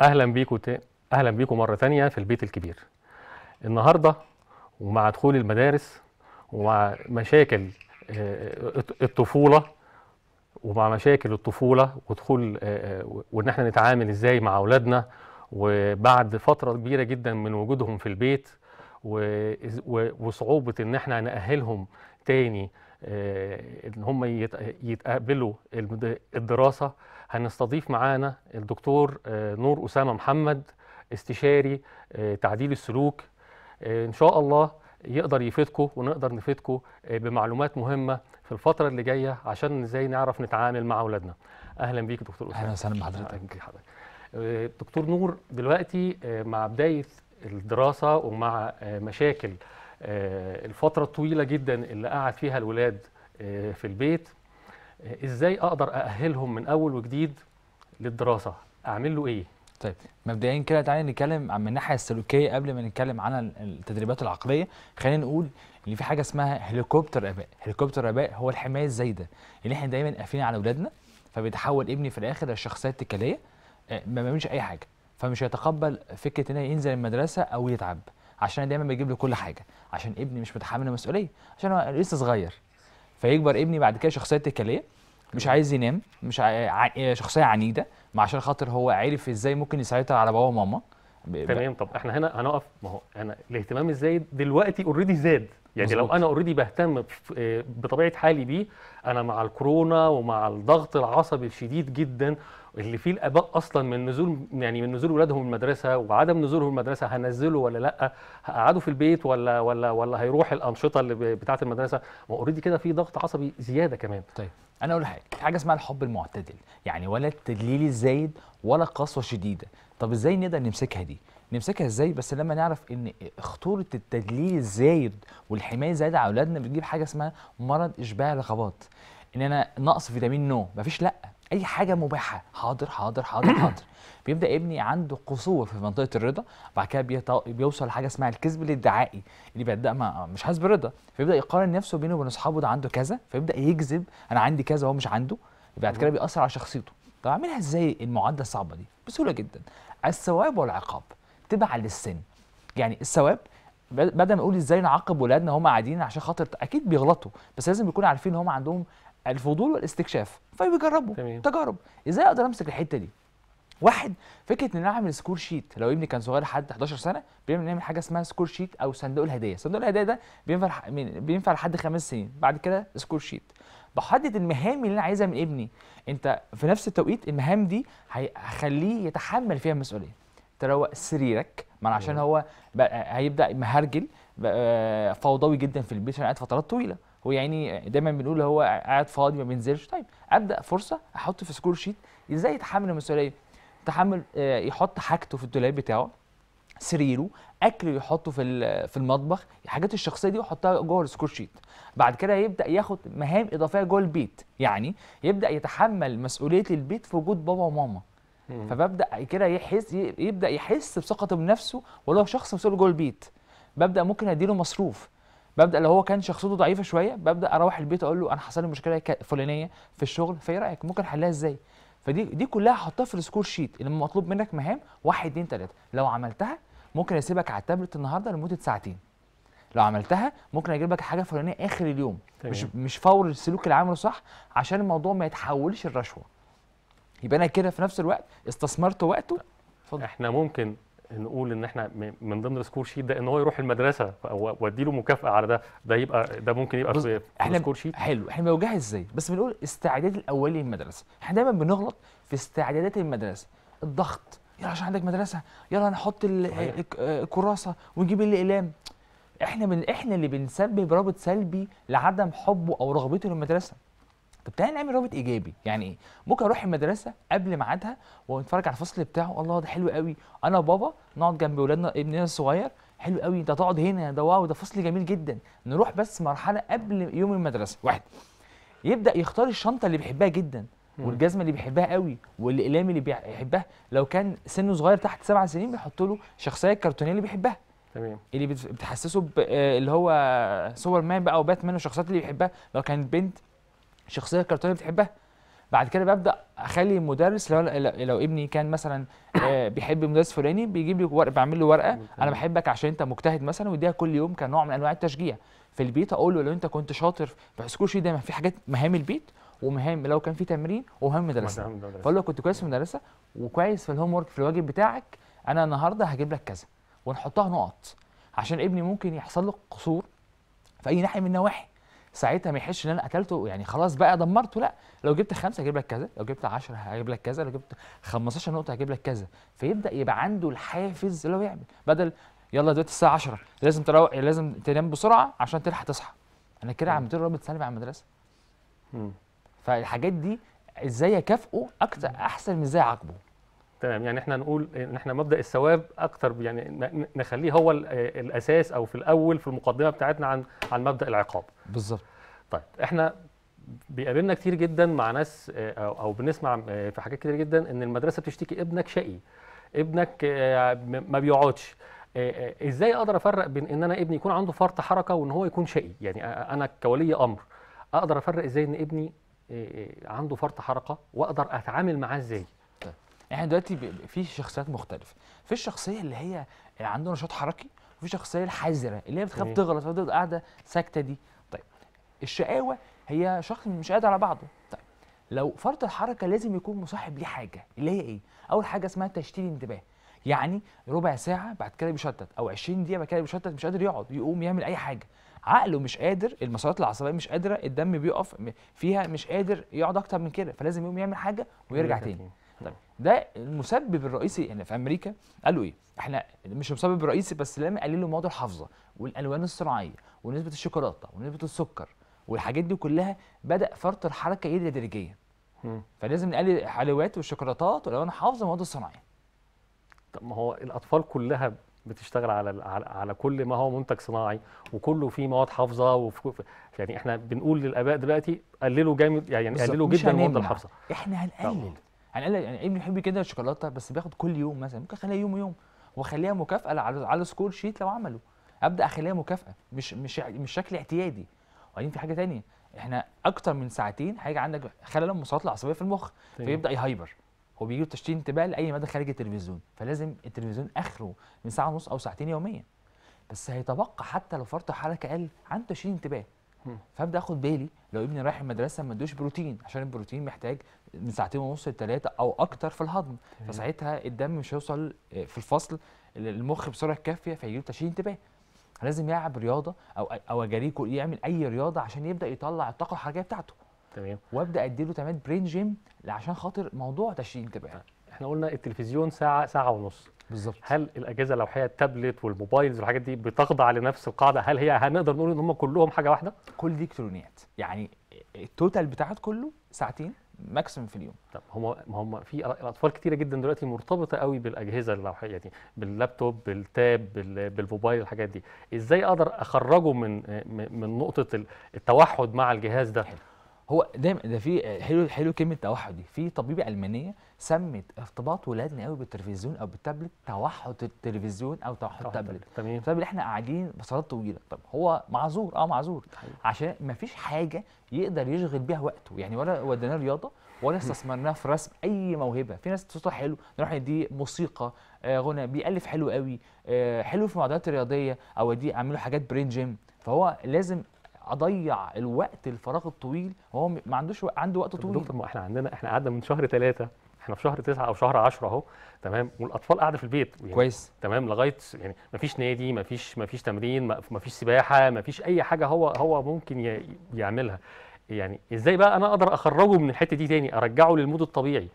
اهلا بيكم ت... اهلا بيكم مره ثانيه في البيت الكبير النهارده ومع دخول المدارس ومع مشاكل آه، آه، الطفوله ومع مشاكل الطفوله ودخول آه، وان احنا نتعامل ازاي مع اولادنا وبعد فتره كبيره جدا من وجودهم في البيت وصعوبه ان احنا ناهلهم تاني ان هم يتقبلوا الدراسه هنستضيف معانا الدكتور آه، نور أسامة محمد استشاري آه، تعديل السلوك آه، إن شاء الله يقدر يفيدكم ونقدر نفيدكم بمعلومات مهمة في الفترة اللي جاية عشان ازاي نعرف نتعامل مع أولادنا أهلا بيك دكتور أسامة أهلا وسهلا بحضرتك دكتور نور دلوقتي مع بداية الدراسة ومع مشاكل الفترة الطويلة جدا اللي قعد فيها الولاد في البيت ازاي اقدر ااهلهم من اول وجديد للدراسه اعمل له ايه طيب مبدئيا كده تعالى نتكلم عن من الناحيه السلوكيه قبل ما نتكلم عن التدريبات العقليه خلينا نقول ان في حاجه اسمها هليكوبتر اباء هليكوبتر اباء هو الحمايه الزايده اللي احنا دايما قافلين على اولادنا فبيتحول ابني في الاخر لشخصيه اتكاليه آه، ما بيعملش اي حاجه فمش هيتقبل فكره ان ينزل المدرسه او يتعب عشان دايما بيجيب له كل حاجه عشان ابني مش متحمل المسؤوليه عشان هو لسه صغير فيكبر ابني بعد كده شخصيه تكاليه مش عايز ينام مش ع... شخصيه عنيده ما عشان خاطر هو عارف ازاي ممكن يسيطر على بابا وماما تمام طب احنا هنا هنقف ما هو انا الاهتمام الزايد دلوقتي اوريدي زاد يعني مزبوط. لو انا اوريدي بهتم آه، بطبيعه حالي بيه انا مع الكورونا ومع الضغط العصبي الشديد جدا اللي فيه الاباء اصلا من نزول يعني من نزول ولادهم المدرسه وعدم نزولهم المدرسه هنزله ولا لا هقعده في البيت ولا ولا ولا هيروح الانشطه اللي بتاعه المدرسه ما اوريدي كده في ضغط عصبي زياده كمان طيب انا اقول حاجه في حاجه اسمها الحب المعتدل يعني ولا التدليل الزايد ولا القسوه الشديده طب ازاي نقدر نمسكها دي نمسكها ازاي بس لما نعرف ان خطوره التدليل الزايد والحمايه الزايده على اولادنا بتجيب حاجه اسمها مرض اشباع رغبات ان انا نقص فيتامين نو مفيش لا اي حاجه مباحه حاضر حاضر حاضر حاضر بيبدا ابني عنده قصور في منطقه الرضا بعد كده بيطو... بيوصل لحاجه اسمها الكذب الادعائي اللي بيبدا ما... مش حاسس بالرضا فيبدا يقارن نفسه بينه وبين اصحابه ده عنده كذا فيبدا يكذب انا عندي كذا وهو مش عنده بعد كده بيأثر على شخصيته طب اعملها ازاي المعادله الصعبه دي بسهوله جدا الثواب والعقاب تبع للسن يعني الثواب بدل ما اقول ازاي نعاقب ولادنا هم قاعدين عشان خاطر اكيد بيغلطوا بس لازم يكونوا عارفين ان هم عندهم الفضول والاستكشاف فبيجربوا تمام. تجارب ازاي اقدر امسك الحته دي واحد فكره ان انا اعمل سكور شيت لو ابني كان صغير لحد 11 سنه بيعمل نعمل حاجه اسمها سكور شيت او صندوق الهدايا صندوق الهدايا ده بينفع بينفع لحد خمس سنين بعد كده سكور شيت بحدد المهام اللي انا عايزها من ابني انت في نفس التوقيت المهام دي هخليه يتحمل فيها المسؤوليه تروق سريرك ما عشان هو هيبدا مهرجل آه، فوضوي جدا في البيت عشان قاعد فترات طويله هو يعني دايما بنقول هو قاعد فاضي ما بينزلش طيب ابدا فرصه احط في سكور شيت ازاي يتحمل المسؤوليه يتحمل آه، يحط حاجته في الدولاب بتاعه سريره اكله يحطه في في المطبخ الحاجات الشخصيه دي يحطها جوه السكور شيت بعد كده يبدا ياخد مهام اضافيه جوه البيت يعني يبدا يتحمل مسؤوليه البيت في وجود بابا وماما فببدا كده يحس يبدا يحس بثقته بنفسه وهو شخص مسؤول جوه البيت ببدا ممكن اديله مصروف ببدا لو هو كان شخصيته ضعيفه شويه ببدا اروح البيت اقول له انا حصل لي مشكله فلانيه في الشغل فايه رايك ممكن احلها ازاي فدي دي كلها حطها في السكور شيت اللي مطلوب منك مهام 1 2 3 لو عملتها ممكن اسيبك على التابلت النهارده لمده ساعتين لو عملتها ممكن اجيب لك حاجه فلانيه اخر اليوم طيب. مش مش فور السلوك اللي عامله صح عشان الموضوع ما يتحولش لرشوه يبقى انا كده في نفس الوقت استثمرت وقته فضل. احنا ممكن نقول ان احنا من ضمن السكور شيت ده ان هو يروح المدرسه وادي له مكافاه على ده ده يبقى ده ممكن يبقى في احنا السكور شيت حلو احنا بنوجهها ازاي بس بنقول استعداد الاولي للمدرسه احنا دايما بنغلط في استعدادات المدرسه الضغط يلا عشان عندك مدرسه يلا نحط الكراسه ونجيب الاقلام احنا من احنا اللي بنسبب رابط سلبي لعدم حبه او رغبته للمدرسه طب تعالى نعمل رابط ايجابي يعني ايه ممكن اروح المدرسه قبل ميعادها ونتفرج على الفصل بتاعه الله ده حلو قوي انا وبابا نقعد جنب ولادنا ابننا الصغير حلو قوي انت تقعد هنا ده واو ده فصل جميل جدا نروح بس مرحله قبل يوم المدرسه واحد يبدا يختار الشنطه اللي بيحبها جدا والجزمه اللي بيحبها قوي والاقلام اللي بيحبها لو كان سنه صغير تحت سبع سنين بيحط له شخصيه الكرتونيه اللي بيحبها تمام اللي بتحسسه آه، اللي هو سوبر مان بقى باتمان والشخصيات اللي بيحبها لو كانت بنت شخصيه كرتونيه بتحبها بعد كده ببدا اخلي المدرس لو لو ابني كان مثلا آه، بيحب مدرس فلاني بيجيب لي ورقه بعمل له ورقه انا بحبك عشان انت مجتهد مثلا واديها كل يوم كنوع من انواع التشجيع في البيت اقول له لو انت كنت شاطر في حسكوشي دايما في حاجات مهام البيت ومهام لو كان في تمرين ومهام مدرسه فاقول له كنت كويس في المدرسه وكويس في الهوم في الواجب بتاعك انا النهارده هجيب لك كذا ونحطها نقط عشان ابني ممكن يحصل له قصور في اي ناحيه من النواحي ساعتها ما يحسش ان انا قتلته يعني خلاص بقى دمرته لا لو جبت خمسه هجيب لك كذا لو جبت 10 هجيب لك كذا لو جبت 15 نقطه هجيب لك كذا فيبدا يبقى عنده الحافز اللي هو يعمل بدل يلا دلوقتي الساعه 10 لازم تروق لازم تنام بسرعه عشان تلحق تصحى انا كده عملت له رابط سلبي على المدرسه فالحاجات دي ازاي اكافئه اكتر احسن من ازاي اعاقبه تمام يعني احنا نقول ان احنا مبدا الثواب اكتر يعني نخليه هو الاساس او في الاول في المقدمه بتاعتنا عن عن مبدا العقاب بالظبط طيب احنا بيقابلنا كتير جدا مع ناس آه، او بنسمع آه، في حاجات كتير جدا ان المدرسه بتشتكي ابنك شقي ابنك آه، ما بيقعدش ازاي اقدر افرق بين ان انا ابني يكون عنده فرط حركه وان هو يكون شقي يعني انا كولي امر اقدر افرق ازاي ان ابني عنده فرط حركه واقدر اتعامل معاه ازاي احنا دلوقتي في شخصيات مختلفه في الشخصيه اللي هي عنده نشاط حركي وفي الشخصيه الحذره اللي هي بتخاف تغلط فتفضل قاعده ساكته دي طيب الشقاوه هي شخص مش قادر على بعضه طيب لو فرط الحركه لازم يكون مصاحب ليه حاجه اللي هي ايه اول حاجه اسمها تشتيت انتباه يعني ربع ساعه بعد كده بيشتت او 20 دقيقه بعد كده بيشتت مش قادر يقعد يقوم يعمل اي حاجه عقله مش قادر المسارات العصبيه مش قادره الدم بيقف فيها مش قادر يقعد اكتر من كده فلازم يقوم يعمل حاجه ويرجع تاني طيب ده المسبب الرئيسي يعني في امريكا قالوا ايه؟ احنا مش المسبب الرئيسي بس لما قللوا مواد الحافظه والالوان الصناعيه ونسبه الشوكولاته ونسبه السكر والحاجات دي كلها بدا فرط الحركه يقل تدريجيا. فلازم نقلل الحلويات والشوكولاتات والالوان الحافظه والمواد الصناعيه. طب ما هو الاطفال كلها بتشتغل على على كل ما هو منتج صناعي وكله فيه مواد حافظه يعني احنا بنقول للاباء دلوقتي قللوا جامد يعني قللوا جدا مواد الحافظه احنا هنقلل على الاقل يعني ابني بيحب كده الشوكولاته بس بياخد كل يوم مثلا ممكن اخليها يوم ويوم واخليها مكافاه على على سكور شيت لو عمله ابدا اخليها مكافاه مش مش مش شكل اعتيادي وبعدين في حاجه ثانيه احنا اكتر من ساعتين هيجي عندك خلل المصادات العصبيه في المخ طيب. فيبدا يهايبر هو بيجي تشتيت انتباه لاي مدى خارج التلفزيون فلازم التلفزيون اخره من ساعه ونص او ساعتين يوميا بس هيتبقى حتى لو فرط حركه اقل عنده تشتيت انتباه فابدا اخد بالي لو ابني رايح المدرسه ما ادوش بروتين عشان البروتين محتاج من ساعتين ونص لثلاثه او اكتر في الهضم فساعتها الدم مش هيوصل آه، في الفصل المخ بسرعه كافيه فيجيله تشيل انتباه لازم يلعب رياضه او او اجريه يعمل اي رياضه عشان يبدا يطلع الطاقه الحركيه بتاعته تمام وابدا اديله تمارين برين جيم عشان خاطر موضوع تشيل انتباه احنا قلنا التلفزيون ساعه ساعه ونص بالظبط هل الاجهزه اللوحيه التابلت والموبايلز والحاجات دي بتخضع لنفس القاعده هل هي هنقدر نقول ان هم كلهم حاجه واحده كل دي الكترونيات يعني التوتال بتاعت كله ساعتين ماكسيم في اليوم طب هم هم في اطفال كتيره جدا دلوقتي مرتبطه قوي بالاجهزه اللوحيه دي باللابتوب بالتاب بالموبايل الحاجات دي ازاي اقدر اخرجه من من نقطه التوحد مع الجهاز ده حلو. هو دايما ده في حلو حلو كلمه توحد دي في طبيبه المانيه سمت ارتباط ولادنا قوي بالتلفزيون او بالتابلت توحد التلفزيون او توحد التابلت تمام بسبب احنا قاعدين بصلات طويله طب هو معذور اه معذور طيب. عشان ما فيش حاجه يقدر يشغل بيها وقته يعني ولا وديناه رياضه ولا استثمرناه في رسم اي موهبه في ناس صوتها حلو نروح نديه موسيقى آه غنى بيالف حلو قوي آه حلو في المعادلات الرياضيه او دي اعمله حاجات برين جيم فهو لازم اضيع الوقت الفراغ الطويل هو ما عندوش وق... عنده وقت طويل دكتور ما احنا عندنا احنا قعدنا من شهر ثلاثة احنا في شهر تسعة او شهر 10 اهو تمام والاطفال قاعده في البيت يعني كويس تمام لغايه يعني ما فيش نادي ما فيش ما فيش تمرين ما فيش سباحه ما فيش اي حاجه هو هو ممكن يعملها يعني ازاي بقى انا اقدر اخرجه من الحته دي تاني ارجعه للمود الطبيعي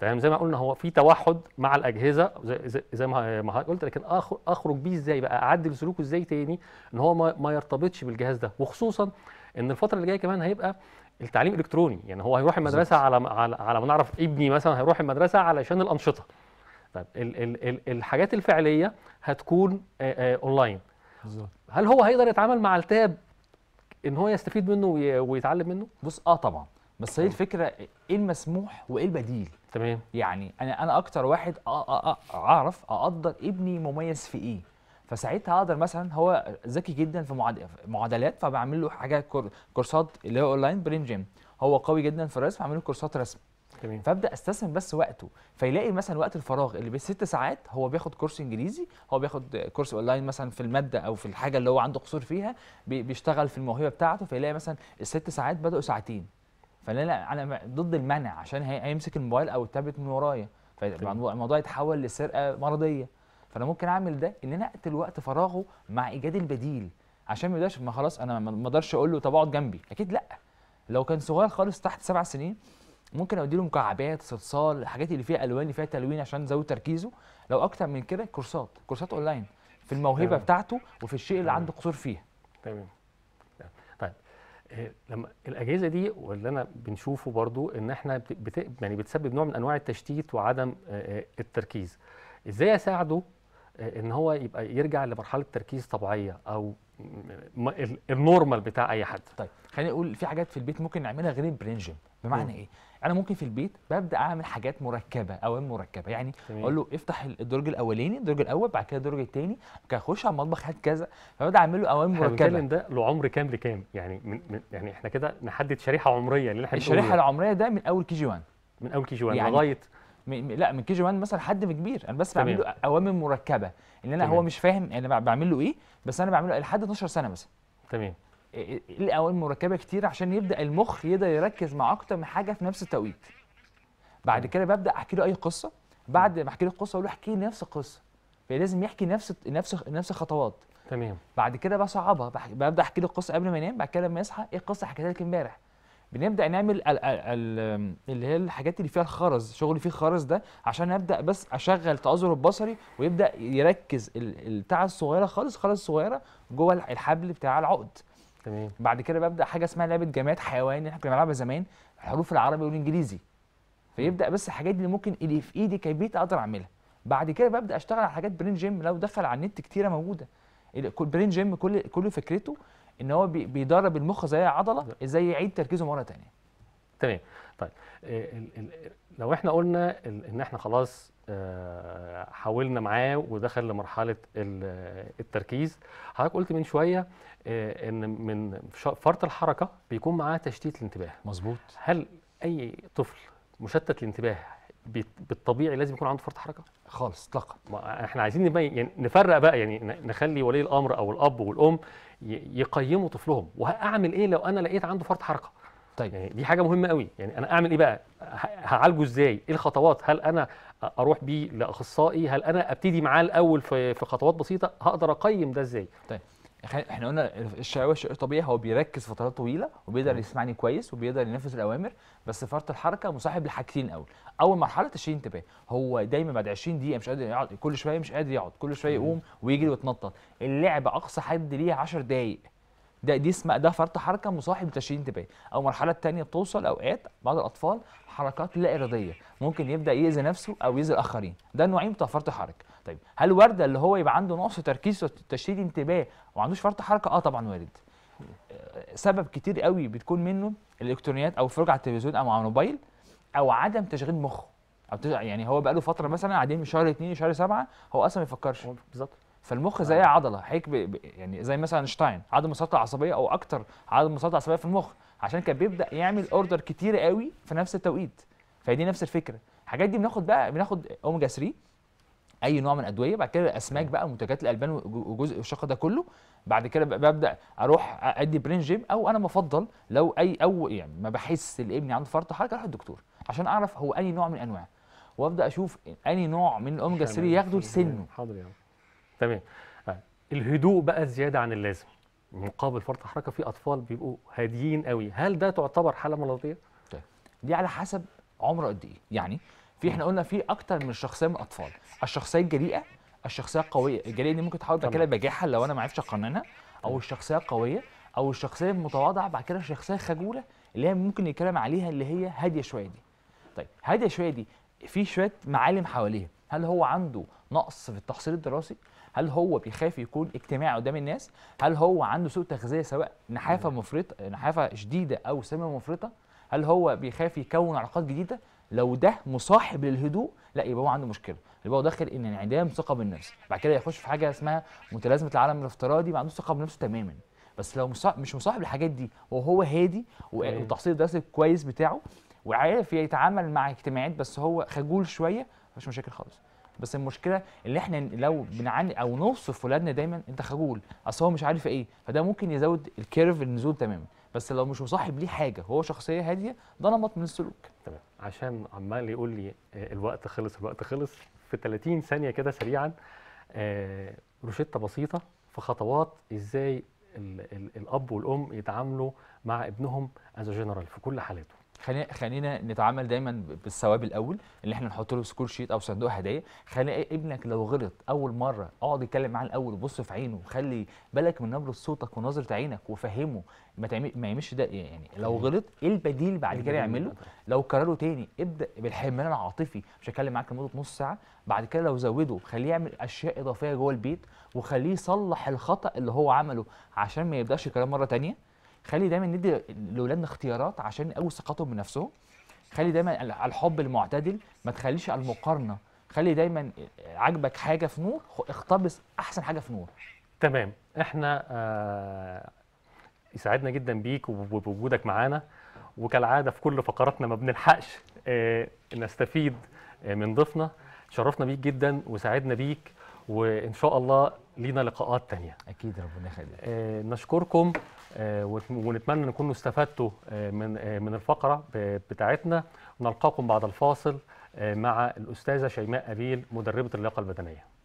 تمام زي ما قلنا هو في توحد مع الاجهزه زي, زي ما قلت لكن اخرج بيه ازاي بقى اعدل سلوكه ازاي تاني ان هو ما يرتبطش بالجهاز ده وخصوصا ان الفتره اللي جايه كمان هيبقى التعليم الالكتروني يعني هو هيروح المدرسه على على على ما نعرف ابني مثلا هيروح المدرسه علشان الانشطه طيب ال ال ال الحاجات الفعليه هتكون اونلاين هل هو هيقدر يتعامل مع التاب ان هو يستفيد منه ويتعلم منه بص اه طبعا بس هي الفكره ايه المسموح وايه البديل تمام يعني انا انا اكتر واحد اعرف اقدر ابني مميز في ايه فساعتها اقدر مثلا هو ذكي جدا في معادلات فبعمل له حاجه كورسات اللي هي اونلاين برين جيم هو قوي جدا في الرسم بعمل له كورسات رسم تمام فابدا استثمر بس وقته فيلاقي مثلا وقت الفراغ اللي بست ساعات هو بياخد كورس انجليزي هو بياخد كورس اونلاين مثلا في الماده او في الحاجه اللي هو عنده قصور فيها بيشتغل في الموهبه بتاعته فيلاقي مثلا الست ساعات بداوا ساعتين فانا انا ضد المنع عشان هيمسك الموبايل او التابلت من ورايا فالموضوع يتحول لسرقه مرضيه فانا ممكن اعمل ده ان انا اقتل وقت فراغه مع ايجاد البديل عشان ما يقدرش ما خلاص انا ما اقدرش اقول له طب اقعد جنبي اكيد لا لو كان صغير خالص تحت سبع سنين ممكن اوديله مكعبات صلصال الحاجات اللي فيها الوان اللي فيها تلوين عشان ازود تركيزه لو اكتر من كده كورسات كورسات اونلاين في الموهبه تمام. بتاعته وفي الشيء اللي تمام. عنده قصور فيه تمام آه، لما الاجهزه دي واللي انا بنشوفه برضو ان احنا بت يعني بتسبب نوع من انواع التشتيت وعدم آه، آه، التركيز ازاي اساعده ان هو يبقى يرجع لمرحله تركيز طبيعيه او النورمال بتاع اي حد طيب خلينا نقول في حاجات في البيت ممكن نعملها غير البرين بمعنى م. ايه انا ممكن في البيت ببدا اعمل حاجات مركبه اوام مركبه يعني تمام. اقول له افتح الدرج الاولاني الدرج الاول بعد كده الدرج الثاني كان اخش على المطبخ هات كذا فببدا اعمل له اوام مركبه الكلام ده لعمر كام لكام يعني من, من يعني احنا كده نحدد شريحه عمريه اللي احنا الشريحه يعني. العمريه ده من اول كي جي 1 من اول كي جي 1 يعني لغايه لا من كي جي 1 مثلا حد كبير انا بس بعمل له اوامر مركبه ان انا تمام. هو مش فاهم انا بعمل له ايه بس انا بعمل له لحد 12 سنه مثلا تمام الاوامر مركبه كتير عشان يبدا المخ يقدر يركز مع اكتر من حاجه في نفس التوقيت بعد كده ببدا احكي له اي قصه بعد ما احكي له القصه اقول له احكي لي نفس القصه فلازم يعني يحكي نفس نفس نفس الخطوات تمام بعد كده بصعبها ببدا احكي له القصه قبل ما ينام بعد كده لما يصحى ايه القصه حكيتها لك امبارح بنبدا نعمل الـ الـ اللي هي الحاجات اللي فيها الخرز شغل فيه خرز ده عشان ابدا بس اشغل تاثر البصري ويبدا يركز البتاعه الصغيره خالص خالص صغيره جوه الحبل بتاع العقد تمام بعد كده ببدا حاجه اسمها لعبه جماد حيوان احنا كنا بنلعبها زمان الحروف العربي والانجليزي فيبدا بس الحاجات دي ممكن اللي في ايدي كبيت اقدر اعملها بعد كده ببدا اشتغل على حاجات برين جيم لو دخل على النت كتيره موجوده برين جيم كل كل فكرته ان هو بيدرب المخ زي عضله ازاي يعيد تركيزه مره ثانيه تمام طيب آه، لو احنا قلنا ان احنا خلاص آه، حاولنا معاه ودخل لمرحله التركيز حضرتك قلت من شويه آه، ان من فرط الحركه بيكون معاه تشتيت الانتباه مظبوط هل اي طفل مشتت الانتباه بالطبيعي لازم يكون عنده فرط حركه خالص اطلاقا احنا عايزين نبقى يعني نفرق بقى يعني نخلي ولي الامر او الاب والام يقيموا طفلهم وهعمل ايه لو انا لقيت عنده فرط حركه طيب يعني دي حاجه مهمه قوي يعني انا اعمل ايه بقى هعالجه ازاي ايه الخطوات هل انا اروح بيه لاخصائي هل انا ابتدي معاه الاول في في خطوات بسيطه هقدر اقيم ده ازاي طيب احنا قلنا الشقاوة الشقيق الطبيعي هو بيركز فترات طويله وبيقدر يسمعني كويس وبيقدر ينفذ الاوامر بس فرط الحركه مصاحب لحاجتين الاول اول مرحله تشيل انتباه هو دايما بعد 20 دقيقه مش قادر يقعد كل شويه مش قادر يقعد كل شويه يقوم ويجري ويتنطط اللعب اقصى حد ليها 10 دقائق ده دي اسمها ده فرط حركه مصاحب لتشديد انتباه او المرحله الثانيه بتوصل اوقات بعض الاطفال حركات لا اراديه ممكن يبدا ياذي نفسه او ياذي الاخرين ده النوعين بتوع فرط حركه طيب هل وارده اللي هو يبقى عنده نقص تركيز وتشتيت انتباه وما عندوش فرط حركه اه طبعا وارد آه، سبب كتير قوي بتكون منه الالكترونيات او الفرجه على التلفزيون او على الموبايل او عدم تشغيل مخه او يعني هو بقى له فتره مثلا قاعدين من شهر 2 لشهر 7 هو اصلا ما بيفكرش بالظبط فالمخ زي آه. عضله هيك يعني زي مثلا اينشتاين عدم السلطه العصبيه او اكتر عدم السلطه العصبيه في المخ عشان كان بيبدا يعمل اوردر كتير قوي في نفس التوقيت فدي نفس الفكره الحاجات دي بناخد بقى بناخد اوميجا 3 اي نوع من الادويه بعد كده الاسماك بقى ومنتجات الالبان وجزء الشقه ده كله بعد كده ببدا اروح ادي برين جيم او انا بفضل لو اي او يعني ما بحس لابني عنده فرط حركه اروح الدكتور عشان اعرف هو اي نوع من انواع وابدا اشوف اي نوع من الاوميجا 3 ياخده لسنه حاضر يا تمام آه، الهدوء بقى زياده عن اللازم مقابل فرط حركه في اطفال بيبقوا هاديين قوي هل ده تعتبر حاله مرضيه طيب دي على حسب عمره قد ايه يعني في احنا قلنا في اكتر من شخصيه من الاطفال الشخصيه الجريئه الشخصيه القويه الجريئه دي ممكن تحاول بعد كده بجاحه لو انا ما عرفتش اقننها او الشخصيه القويه او الشخصيه المتواضعه بعد كده الشخصيه الخجوله اللي هي ممكن نتكلم عليها اللي هي هاديه شويه دي طيب هاديه شويه دي في شويه معالم حواليها هل هو عنده نقص في التحصيل الدراسي هل هو بيخاف يكون اجتماعي قدام الناس هل هو عنده سوء تغذيه سواء نحافه مفرطه نحافه شديده او سمنه مفرطه هل هو بيخاف يكون علاقات جديده لو ده مصاحب للهدوء لا يبقى هو عنده مشكله يبقى هو داخل ان انعدام ثقه بالنفس بعد كده يخش في حاجه اسمها متلازمه العالم الافتراضي ما عندوش ثقه بنفسه تماما بس لو مش مصاحب الحاجات دي وهو هادي والتحصيل أيوه. الدراسي الكويس بتاعه وعارف يتعامل مع اجتماعات بس هو خجول شويه مفيش مشاكل خالص بس المشكله ان احنا لو بنعاني او نوصف ولادنا دايما انت خجول اصل هو مش عارف ايه فده ممكن يزود الكيرف النزول تماما بس لو مش مصاحب ليه حاجه هو شخصيه هاديه ده نمط من السلوك تمام عشان عمال يقول لي آه، الوقت خلص الوقت خلص في 30 ثانيه كده سريعا آه، روشته بسيطه في خطوات ازاي الاب والام يتعاملوا مع ابنهم از جنرال في كل حالاته خلينا نتعامل دايما بالثواب الاول اللي احنا نحط له سكور شيت او صندوق هدايا خلي ابنك لو غلط اول مره اقعد اتكلم معاه الاول وبص في عينه وخلي بالك من نبره صوتك ونظره عينك وفهمه ما تعمل ما يعملش ده يعني لو غلط ايه البديل بعد كده يعمله لو كرره تاني ابدا بالحمايه العاطفي مش هتكلم معاك لمده نص ساعه بعد كده لو زوده خليه يعمل اشياء اضافيه جوه البيت وخليه يصلح الخطا اللي هو عمله عشان ما يبداش الكلام مره تانيه خلي دايما ندي لاولادنا اختيارات عشان نقوي ثقتهم بنفسهم خلي دايما على الحب المعتدل ما تخليش على المقارنه خلي دايما عاجبك حاجه في نور اقتبس احسن حاجه في نور تمام احنا آه يسعدنا جدا بيك وبوجودك معانا وكالعاده في كل فقراتنا ما بنلحقش آه نستفيد آه من ضيفنا شرفنا بيك جدا وسعدنا بيك وان شاء الله لينا لقاءات تانية اكيد ربنا يخليك آه نشكركم آه ونتمنى نكونوا استفدتوا آه من آه من الفقره بتاعتنا نلقاكم بعد الفاصل آه مع الاستاذه شيماء قبيل مدربه اللياقه البدنيه